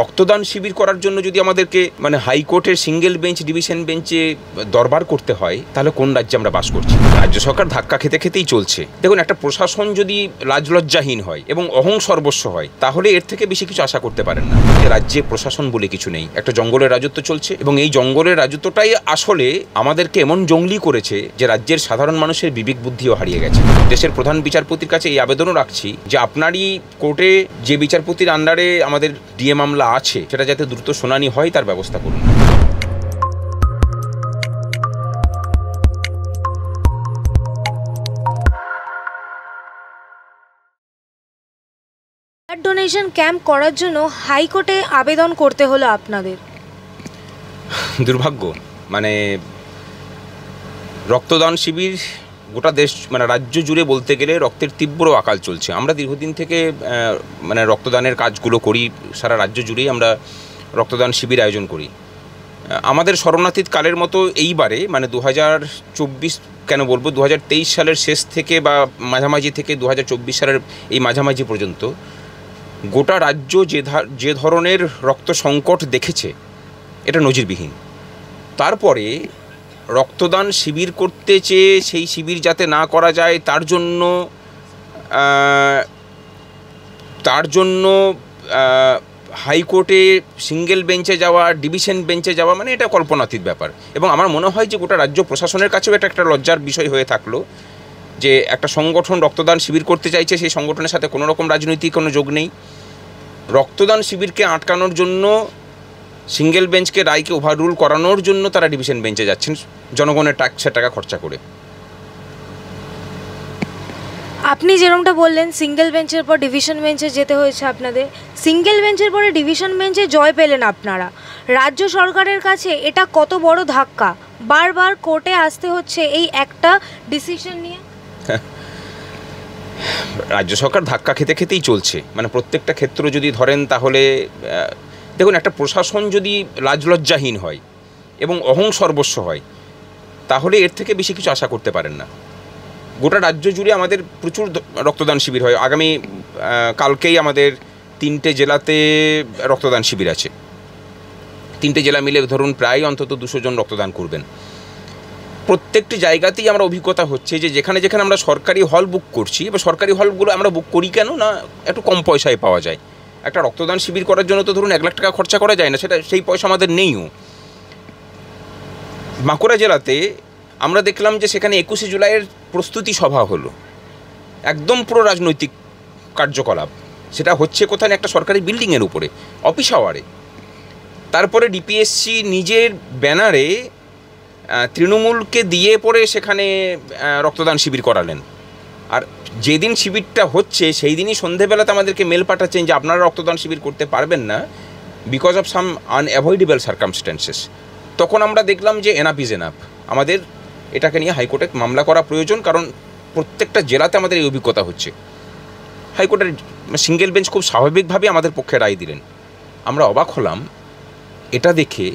রক্তদান শিবির করার জন্য যদি আমাদেরকে মানে হাইকোর্টের সিঙ্গেল বেঞ্চ ডিভিশন বেঞ্চে দরবার করতে হয় তাহলে কোন রাজ্যে আমরা বাস করছি রাজ্য সরকার ধাক্কা খেতে খেতেই চলছে দেখুন একটা প্রশাসন যদি লাজলজ্জাহীন হয় এবং অহং সর্বস্ব হয় তাহলে এর থেকে বেশি কিছু আশা করতে পারেন না রাজ্যে প্রশাসন বলে কিছু নেই একটা জঙ্গলের রাজত্ব চলছে এবং এই জঙ্গলের রাজত্বটাই আসলে আমাদেরকে এমন জঙ্গলি করেছে যে রাজ্যের সাধারণ মানুষের বিবেক বুদ্ধিও হারিয়ে গেছে দেশের প্রধান বিচারপতির কাছে এই আবেদনও রাখছি যে আপনারই কোর্টে যে বিচারপতির আন্ডারে আমাদের ডিএ মামলা মামলা আছে সেটা যাতে দ্রুত শুনানি হয় তার ব্যবস্থা করুন ডোনেশন ক্যাম্প করার জন্য হাইকোর্টে আবেদন করতে হলো আপনাদের দুর্ভাগ্য মানে রক্তদান শিবির গোটা দেশ মানে রাজ্য জুড়ে বলতে গেলে রক্তের তীব্র আকাল চলছে আমরা দীর্ঘদিন থেকে মানে রক্তদানের কাজগুলো করি সারা রাজ্য জুড়েই আমরা রক্তদান শিবির আয়োজন করি আমাদের শরণার্থী কালের মতো এইবারে মানে দু কেন বলবো দু সালের শেষ থেকে বা মাঝামাঝি থেকে দু সালের এই মাঝামাঝি পর্যন্ত গোটা রাজ্য যে যে ধরনের রক্ত সংকট দেখেছে এটা নজিরবিহীন তারপরে রক্তদান শিবির করতে চেয়ে সেই শিবির যাতে না করা যায় তার জন্য তার জন্য হাইকোর্টে সিঙ্গেল বেঞ্চে যাওয়া ডিভিশন বেঞ্চে যাওয়া মানে এটা কল্পনাতীত ব্যাপার এবং আমার মনে হয় যে গোটা রাজ্য প্রশাসনের কাছেও এটা একটা লজ্জার বিষয় হয়ে থাকলো যে একটা সংগঠন রক্তদান শিবির করতে চাইছে সেই সংগঠনের সাথে কোনো রকম রাজনৈতিক কোনো যোগ নেই রক্তদান শিবিরকে আটকানোর জন্য সিঙ্গেল বেঞ্চকে রায়কে ওভাররুল করানোর জন্য তারা ডিভিশন বেঞ্চে যাচ্ছেন জনগণের ট্যাক্সের টাকা খরচা করে আপনি যেরমটা বললেন সিঙ্গেল বেঞ্চের পর ডিভিশন বেঞ্চে যেতে হয়েছে আপনাদের সিঙ্গেল বেঞ্চের পরে ডিভিশন বেঞ্চে জয় পেলেন আপনারা রাজ্য সরকারের কাছে এটা কত বড় ধাক্কা বারবার কোর্টে আসতে হচ্ছে এই একটা ডিসিশন নিয়ে রাজ্য সরকার ধাক্কা খেতে খেতেই চলছে মানে প্রত্যেকটা ক্ষেত্র যদি ধরেন তাহলে দেখুন একটা প্রশাসন যদি লাজলজ্জাহীন হয় এবং অহং সর্বস্ব হয় তাহলে এর থেকে বেশি কিছু আশা করতে পারেন না গোটা রাজ্য জুড়ে আমাদের প্রচুর রক্তদান শিবির হয় আগামী কালকেই আমাদের তিনটে জেলাতে রক্তদান শিবির আছে তিনটে জেলা মিলে ধরুন প্রায় অন্তত দুশো জন রক্তদান করবেন প্রত্যেকটি জায়গাতেই আমরা অভিজ্ঞতা হচ্ছে যে যেখানে যেখানে আমরা সরকারি হল বুক করছি বা সরকারি হলগুলো আমরা বুক করি কেন না একটু কম পয়সায় পাওয়া যায় একটা রক্তদান শিবির করার জন্য তো ধরুন এক লাখ টাকা খরচা করা যায় না সেটা সেই পয়সা আমাদের নেইও বাঁকুড়া জেলাতে আমরা দেখলাম যে সেখানে একুশে জুলাইয়ের প্রস্তুতি সভা হলো একদম পুরো রাজনৈতিক কার্যকলাপ সেটা হচ্ছে কোথায় একটা সরকারি বিল্ডিংয়ের উপরে অফিস আওয়ারে তারপরে ডিপিএসসি নিজের ব্যানারে তৃণমূলকে দিয়ে পরে সেখানে রক্তদান শিবির করালেন আর যেদিন শিবিরটা হচ্ছে সেই দিনই সন্ধেবেলাতে আমাদেরকে মেল পাঠাচ্ছেন যে আপনারা রক্তদান শিবির করতে পারবেন না because of some unavoidable circumstances তখন আমরা দেখলাম যে এনাপ ইজ এনাপ আমাদের এটাকে নিয়ে হাইকোর্টে মামলা করা প্রয়োজন কারণ প্রত্যেকটা জেলাতে আমাদের এই অভিজ্ঞতা হচ্ছে হাইকোর্টের সিঙ্গেল বেঞ্চ খুব স্বাভাবিকভাবে আমাদের পক্ষে রায় দিলেন আমরা অবাক হলাম এটা দেখে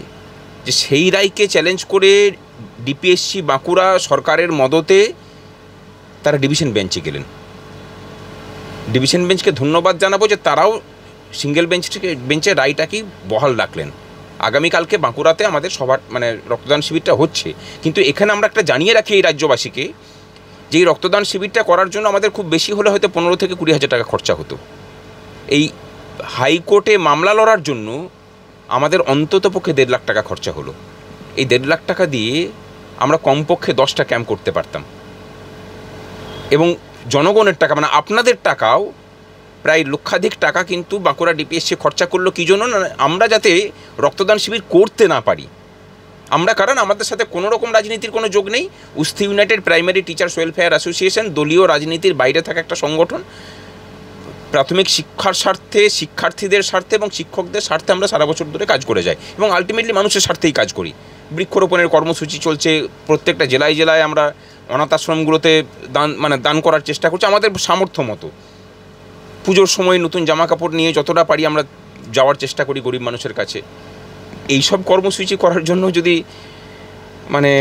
যে সেই রায়কে চ্যালেঞ্জ করে ডিপিএসসি বাঁকুড়া সরকারের মদতে তারা ডিভিশন বেঞ্চে গেলেন ডিভিশন বেঞ্চকে ধন্যবাদ জানাবো যে তারাও সিঙ্গেল বেঞ্চটিকে বেঞ্চের রায়টাকেই বহাল রাখলেন আগামীকালকে বাঁকুড়াতে আমাদের সবার মানে রক্তদান শিবিরটা হচ্ছে কিন্তু এখানে আমরা একটা জানিয়ে রাখি এই রাজ্যবাসীকে যে এই রক্তদান শিবিরটা করার জন্য আমাদের খুব বেশি হলে হয়তো পনেরো থেকে কুড়ি হাজার টাকা খরচা হতো এই হাইকোর্টে মামলা লড়ার জন্য আমাদের অন্তত পক্ষে দেড় লাখ টাকা খরচা হলো এই দেড় লাখ টাকা দিয়ে আমরা কমপক্ষে দশটা ক্যাম্প করতে পারতাম এবং জনগণের টাকা মানে আপনাদের টাকাও প্রায় লক্ষাধিক টাকা কিন্তু বাঁকুড়া ডিপিএসসি খরচা করলো কী জন্য না আমরা যাতে রক্তদান শিবির করতে না পারি আমরা কারণ আমাদের সাথে কোনো রকম রাজনীতির কোনো যোগ নেই উস্থি united primary teachers welfare association দলীয় রাজনীতির বাইরে থাকা একটা সংগঠন প্রাথমিক শিক্ষার স্বার্থে শিক্ষার্থীদের স্বার্থে এবং শিক্ষকদের স্বার্থে আমরা সারা বছর ধরে কাজ করে যাই এবং আলটিমেটলি মানুষের স্বার্থেই কাজ করি বৃক্ষরোপণের কর্মসূচি চলছে প্রত্যেকটা জেলায় জেলায় আমরা অনাথ আশ্রমগুলোতে দান মানে দান করার চেষ্টা করছে আমাদের সামর্থ্য মতো পুজোর সময় নতুন জামা কাপড় নিয়ে যতটা পারি আমরা যাওয়ার চেষ্টা করি গরিব মানুষের কাছে এই সব কর্মসূচি করার জন্য যদি মানে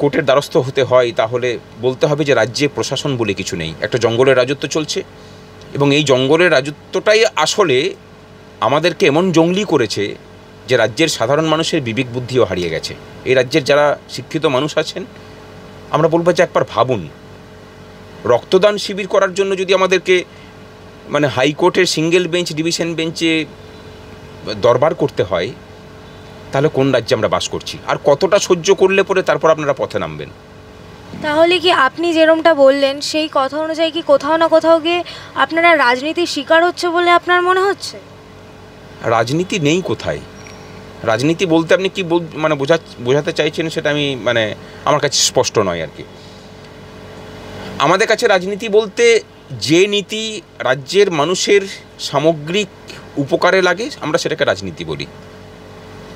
কোর্টের দ্বারস্থ হতে হয় তাহলে বলতে হবে যে রাজ্যে প্রশাসন বলে কিছু নেই একটা জঙ্গলের রাজত্ব চলছে এবং এই জঙ্গলের রাজত্বটাই আসলে আমাদেরকে এমন জঙ্গলি করেছে যে রাজ্যের সাধারণ মানুষের বিবেক বুদ্ধিও হারিয়ে গেছে এই রাজ্যের যারা শিক্ষিত মানুষ আছেন আমরা বলবো যে একবার ভাবুন রক্তদান শিবির করার জন্য যদি আমাদেরকে মানে হাইকোর্টের সিঙ্গেল বেঞ্চ ডিভিশন বেঞ্চে দরবার করতে হয় তাহলে কোন রাজ্যে আমরা বাস করছি আর কতটা সহ্য করলে পরে তারপর আপনারা পথে নামবেন তাহলে কি আপনি যেরমটা বললেন সেই কথা অনুযায়ী কি কোথাও না কোথাও গিয়ে আপনারা রাজনীতির শিকার হচ্ছে বলে আপনার মনে হচ্ছে রাজনীতি নেই কোথায় রাজনীতি বলতে আপনি কি মানে বোঝা বোঝাতে চাইছেন সেটা আমি মানে আমার কাছে স্পষ্ট নয় আর কি আমাদের কাছে রাজনীতি বলতে যে নীতি রাজ্যের মানুষের সামগ্রিক উপকারে লাগে আমরা সেটাকে রাজনীতি বলি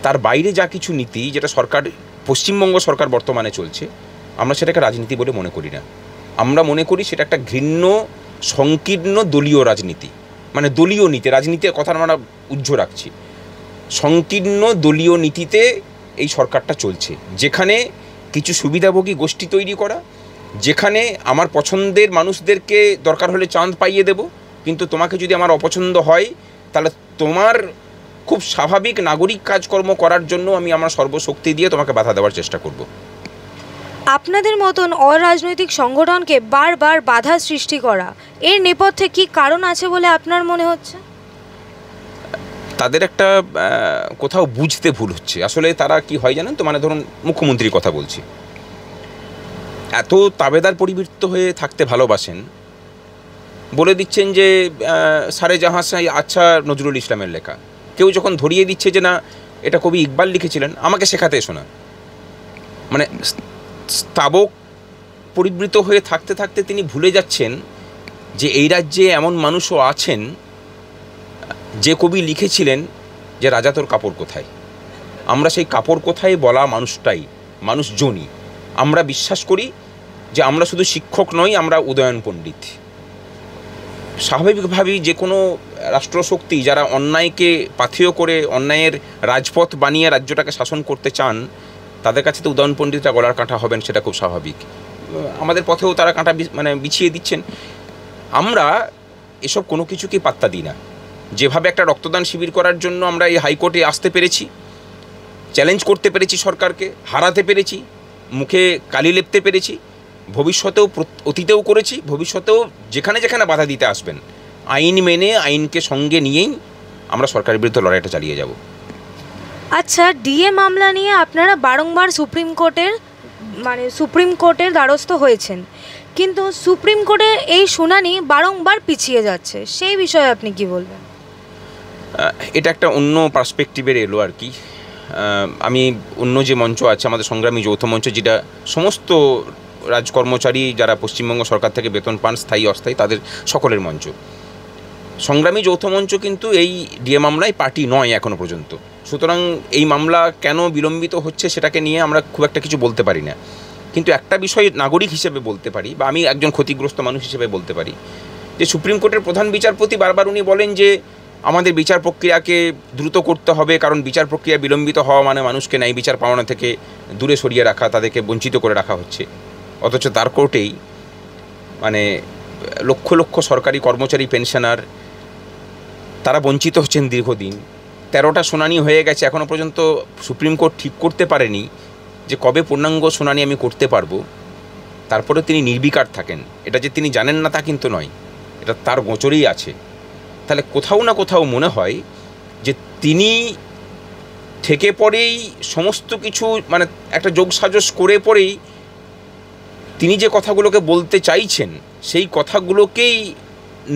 তার বাইরে যা কিছু নীতি যেটা সরকার পশ্চিমবঙ্গ সরকার বর্তমানে চলছে আমরা সেটাকে রাজনীতি বলে মনে করি না আমরা মনে করি সেটা একটা ঘৃণ্য সংকীর্ণ দলীয় রাজনীতি মানে দলীয় নীতি রাজনীতির কথা আমরা উজ্জ্ব রাখছি সংকীর্ণ দলীয় নীতিতে এই সরকারটা চলছে যেখানে কিছু সুবিধাভোগী গোষ্ঠী তৈরি করা যেখানে আমার পছন্দের মানুষদেরকে দরকার হলে চাঁদ পাইয়ে দেব কিন্তু তোমাকে যদি আমার অপছন্দ হয় তাহলে তোমার খুব স্বাভাবিক নাগরিক কাজকর্ম করার জন্য আমি আমার সর্বশক্তি দিয়ে তোমাকে বাধা দেওয়ার চেষ্টা করব আপনাদের মতন অরাজনৈতিক সংগঠনকে বারবার বাধা সৃষ্টি করা এর নেপথ্যে কি কারণ আছে বলে আপনার মনে হচ্ছে তাদের একটা কোথাও বুঝতে ভুল হচ্ছে আসলে তারা কি হয় জানেন তো মানে ধরুন মুখ্যমন্ত্রীর কথা বলছি এত তাবেদার পরিবৃত্ত হয়ে থাকতে ভালোবাসেন বলে দিচ্ছেন যে সারে জাহাজ আচ্ছা নজরুল ইসলামের লেখা কেউ যখন ধরিয়ে দিচ্ছে যে না এটা কবি ইকবাল লিখেছিলেন আমাকে শেখাতে এসো না মানে স্তাবক পরিবৃত হয়ে থাকতে থাকতে তিনি ভুলে যাচ্ছেন যে এই রাজ্যে এমন মানুষও আছেন যে কবি লিখেছিলেন যে রাজা তোর কাপড় কোথায় আমরা সেই কাপড় কোথায় বলা মানুষটাই মানুষ জনি আমরা বিশ্বাস করি যে আমরা শুধু শিক্ষক নই আমরা উদয়ন পণ্ডিত স্বাভাবিকভাবেই যে কোনো রাষ্ট্রশক্তি যারা অন্যায়কে পাথেয় করে অন্যায়ের রাজপথ বানিয়ে রাজ্যটাকে শাসন করতে চান তাদের কাছে তো উদয়ন পণ্ডিতরা গলার কাঁটা হবেন সেটা খুব স্বাভাবিক আমাদের পথেও তারা কাঁটা মানে বিছিয়ে দিচ্ছেন আমরা এসব কোনো কিছুকেই পাত্তা দিই না যেভাবে একটা রক্তদান শিবির করার জন্য আমরা এই হাইকোর্টে আসতে পেরেছি চ্যালেঞ্জ করতে পেরেছি সরকারকে হারাতে পেরেছি মুখে কালি লেপতে পেরেছি ভবিষ্যতেও অতীতেও করেছি ভবিষ্যতেও যেখানে যেখানে বাধা দিতে আসবেন আইন মেনে আইনকে সঙ্গে নিয়েই আমরা সরকারের বিরুদ্ধে লড়াইটা চালিয়ে যাব আচ্ছা ডিএ মামলা নিয়ে আপনারা বারংবার সুপ্রিম কোর্টের মানে সুপ্রিম কোর্টের দ্বারস্থ হয়েছেন কিন্তু সুপ্রিম কোর্টের এই শুনানি বারংবার পিছিয়ে যাচ্ছে সেই বিষয়ে আপনি কি বলবেন এটা একটা অন্য পার্সপেক্টিভের এলো আর কি আমি অন্য যে মঞ্চ আছে আমাদের সংগ্রামী যৌথ মঞ্চ যেটা সমস্ত রাজকর্মচারী যারা পশ্চিমবঙ্গ সরকার থেকে বেতন পান স্থায়ী অস্থায়ী তাদের সকলের মঞ্চ সংগ্রামী যৌথ মঞ্চ কিন্তু এই ডিএ মামলায় পার্টি নয় এখনও পর্যন্ত সুতরাং এই মামলা কেন বিলম্বিত হচ্ছে সেটাকে নিয়ে আমরা খুব একটা কিছু বলতে পারি না কিন্তু একটা বিষয় নাগরিক হিসেবে বলতে পারি বা আমি একজন ক্ষতিগ্রস্ত মানুষ হিসেবে বলতে পারি যে সুপ্রিম কোর্টের প্রধান বিচারপতি বারবার উনি বলেন যে আমাদের বিচার প্রক্রিয়াকে দ্রুত করতে হবে কারণ বিচার প্রক্রিয়া বিলম্বিত হওয়া মানে মানুষকে ন্যায় বিচার পাওনা থেকে দূরে সরিয়ে রাখা তাদেরকে বঞ্চিত করে রাখা হচ্ছে অথচ তার কোর্টেই মানে লক্ষ লক্ষ সরকারি কর্মচারী পেনশনার তারা বঞ্চিত হচ্ছেন দীর্ঘদিন তেরোটা শুনানি হয়ে গেছে এখনও পর্যন্ত সুপ্রিম কোর্ট ঠিক করতে পারেনি যে কবে পূর্ণাঙ্গ শুনানি আমি করতে পারবো তারপরে তিনি নির্বিকার থাকেন এটা যে তিনি জানেন না তা কিন্তু নয় এটা তার গোচরেই আছে তাহলে কোথাও না কোথাও মনে হয় যে তিনি থেকে পরেই সমস্ত কিছু মানে একটা যোগসাজস করে পরেই তিনি যে কথাগুলোকে বলতে চাইছেন সেই কথাগুলোকেই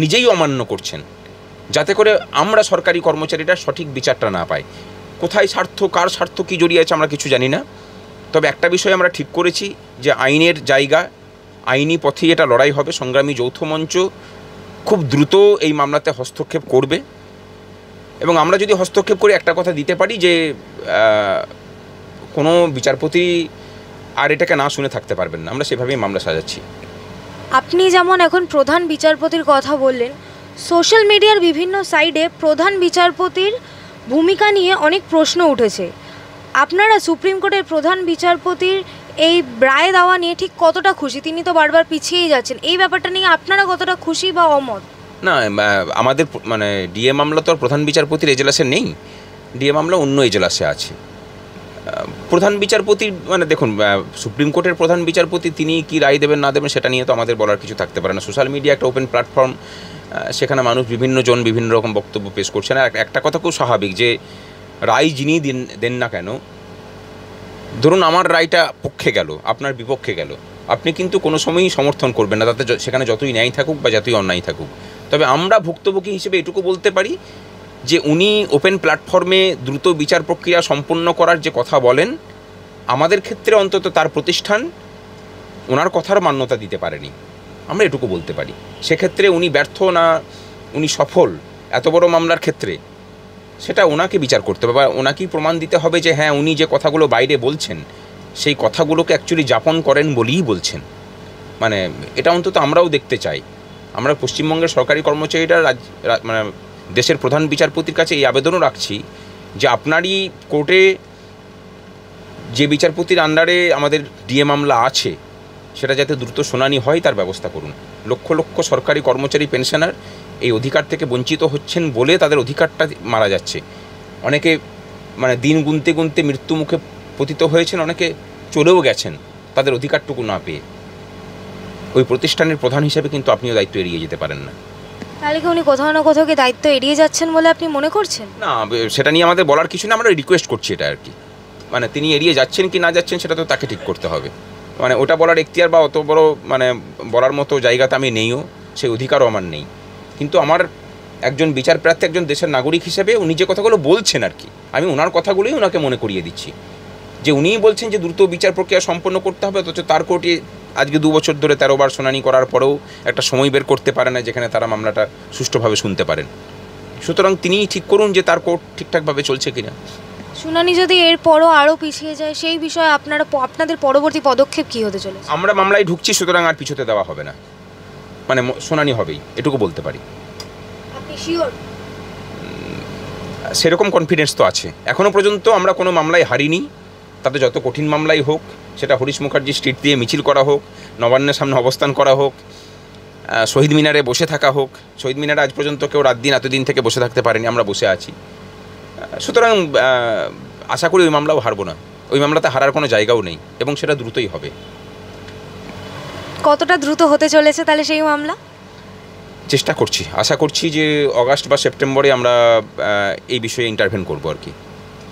নিজেই অমান্য করছেন যাতে করে আমরা সরকারি কর্মচারীরা সঠিক বিচারটা না পাই কোথায় স্বার্থ কার স্বার্থ কী জড়িয়ে আছে আমরা কিছু জানি না তবে একটা বিষয় আমরা ঠিক করেছি যে আইনের জায়গা আইনি পথে এটা লড়াই হবে সংগ্রামী যৌথ মঞ্চ খুব দ্রুত এই মামলাতে হস্তক্ষেপ করবে এবং আমরা যদি হস্তক্ষেপ করে একটা কথা দিতে পারি যে কোনো বিচারপতি আর এটাকে না শুনে থাকতে পারবেন না আমরা সেভাবেই মামলা সাজাচ্ছি আপনি যেমন এখন প্রধান বিচারপতির কথা বললেন সোশ্যাল মিডিয়ার বিভিন্ন সাইডে প্রধান বিচারপতির ভূমিকা নিয়ে অনেক প্রশ্ন উঠেছে আপনারা সুপ্রিম কোর্টের প্রধান বিচারপতির এই রায় দেওয়া নিয়ে ঠিক কতটা খুশি তিনি তো বারবার পিছিয়েই যাচ্ছেন এই ব্যাপারটা নিয়ে আপনারা কতটা খুশি বা অমত না আমাদের মানে ডিএ মামলা তো প্রধান বিচারপতির এজলাসে নেই ডিএ মামলা অন্য এজলাসে আছে প্রধান বিচারপতি মানে দেখুন সুপ্রিম কোর্টের প্রধান বিচারপতি তিনি কি রায় দেবেন না দেবেন সেটা নিয়ে তো আমাদের বলার কিছু থাকতে পারে না সোশ্যাল মিডিয়া একটা ওপেন প্ল্যাটফর্ম সেখানে মানুষ বিভিন্ন জন বিভিন্ন রকম বক্তব্য পেশ করছেন আর একটা কথা খুব স্বাভাবিক যে রায় যিনি দিন দেন না কেন ধরুন আমার রায়টা পক্ষে গেল আপনার বিপক্ষে গেল আপনি কিন্তু কোনো সময়ই সমর্থন করবেন না তাতে সেখানে যতই ন্যায় থাকুক বা যতই অন্যায় থাকুক তবে আমরা ভুক্তভোগী হিসেবে এটুকু বলতে পারি যে উনি ওপেন প্ল্যাটফর্মে দ্রুত বিচার প্রক্রিয়া সম্পন্ন করার যে কথা বলেন আমাদের ক্ষেত্রে অন্তত তার প্রতিষ্ঠান ওনার কথার মান্যতা দিতে পারেনি আমরা এটুকু বলতে পারি সেক্ষেত্রে উনি ব্যর্থ না উনি সফল এত বড় মামলার ক্ষেত্রে সেটা ওনাকে বিচার করতে হবে বা ওনাকেই প্রমাণ দিতে হবে যে হ্যাঁ উনি যে কথাগুলো বাইরে বলছেন সেই কথাগুলোকে অ্যাকচুয়ালি যাপন করেন বলেই বলছেন মানে এটা অন্তত আমরাও দেখতে চাই আমরা পশ্চিমবঙ্গের সরকারি কর্মচারীরা রাজ মানে দেশের প্রধান বিচারপতির কাছে এই আবেদনও রাখছি যে আপনারই কোর্টে যে বিচারপতির আন্ডারে আমাদের ডিএ মামলা আছে সেটা যাতে দ্রুত শুনানি হয় তার ব্যবস্থা করুন লক্ষ লক্ষ সরকারি কর্মচারী পেনশনার এই অধিকার থেকে বঞ্চিত হচ্ছেন বলে তাদের অধিকারটা মারা যাচ্ছে অনেকে মানে দিন গুনতে গুনতে মৃত্যু মুখে পতিত হয়েছেন অনেকে চলেও গেছেন তাদের অধিকারটুকু না পেয়ে ওই প্রতিষ্ঠানের প্রধান হিসেবে কিন্তু আপনিও দায়িত্ব এড়িয়ে যেতে পারেন না তাহলে কি উনি কোথাও না কোথাও কি দায়িত্ব এড়িয়ে যাচ্ছেন বলে আপনি মনে করছেন না সেটা নিয়ে আমাদের বলার কিছু না আমরা রিকোয়েস্ট করছি এটা আর কি মানে তিনি এড়িয়ে যাচ্ছেন কি না যাচ্ছেন সেটা তো তাকে ঠিক করতে হবে মানে ওটা বলার এখতিয়ার বা অত বড় মানে বলার মতো জায়গাতে আমি নেইও সেই অধিকারও আমার নেই কিন্তু আমার একজন বিচার প্রার্থী একজন দেশের নাগরিক হিসেবে উনি যে কথাগুলো বলছেন আর কি আমি ওনার কথাগুলোই ওনাকে মনে করিয়ে দিচ্ছি যে উনিই বলছেন যে দ্রুত বিচার প্রক্রিয়া সম্পন্ন করতে হবে অথচ তার কোর্টে আজকে দু বছর ধরে তেরোবার শুনানি করার পরেও একটা সময় বের করতে পারে না যেখানে তারা মামলাটা সুষ্ঠুভাবে শুনতে পারেন সুতরাং তিনিই ঠিক করুন যে তার কোর্ট ঠিকঠাকভাবে চলছে কিনা শুনানি যদি এরপরও আরও পিছিয়ে যায় সেই বিষয়ে আপনারা আপনাদের পরবর্তী পদক্ষেপ কী হতে চলেছে আমরা মামলায় ঢুকছি সুতরাং আর পিছুতে দেওয়া হবে না মানে শুনানি হবেই এটুকু বলতে পারি আপনি শিওর সেরকম কনফিডেন্স তো আছে এখনও পর্যন্ত আমরা কোনো মামলায় হারিনি তাতে যত কঠিন মামলাই হোক সেটা হরিশ মুখার্জি স্ট্রিট দিয়ে মিছিল করা হোক নবান্নের সামনে অবস্থান করা হোক শহীদ মিনারে বসে থাকা হোক শহীদ মিনারে আজ পর্যন্ত কেউ রাত দিন এতদিন থেকে বসে থাকতে পারেনি আমরা বসে আছি সুতরাং আশা করি ওই মামলাও হারবো না ওই মামলাতে হারার কোনো জায়গাও নেই এবং সেটা দ্রুতই হবে কতটা দ্রুত হতে চলেছে তাহলে সেই মামলা চেষ্টা করছি আশা করছি যে অগাস্ট বা সেপ্টেম্বরে আমরা এই বিষয়ে ইন্টারভেন করবো আর কি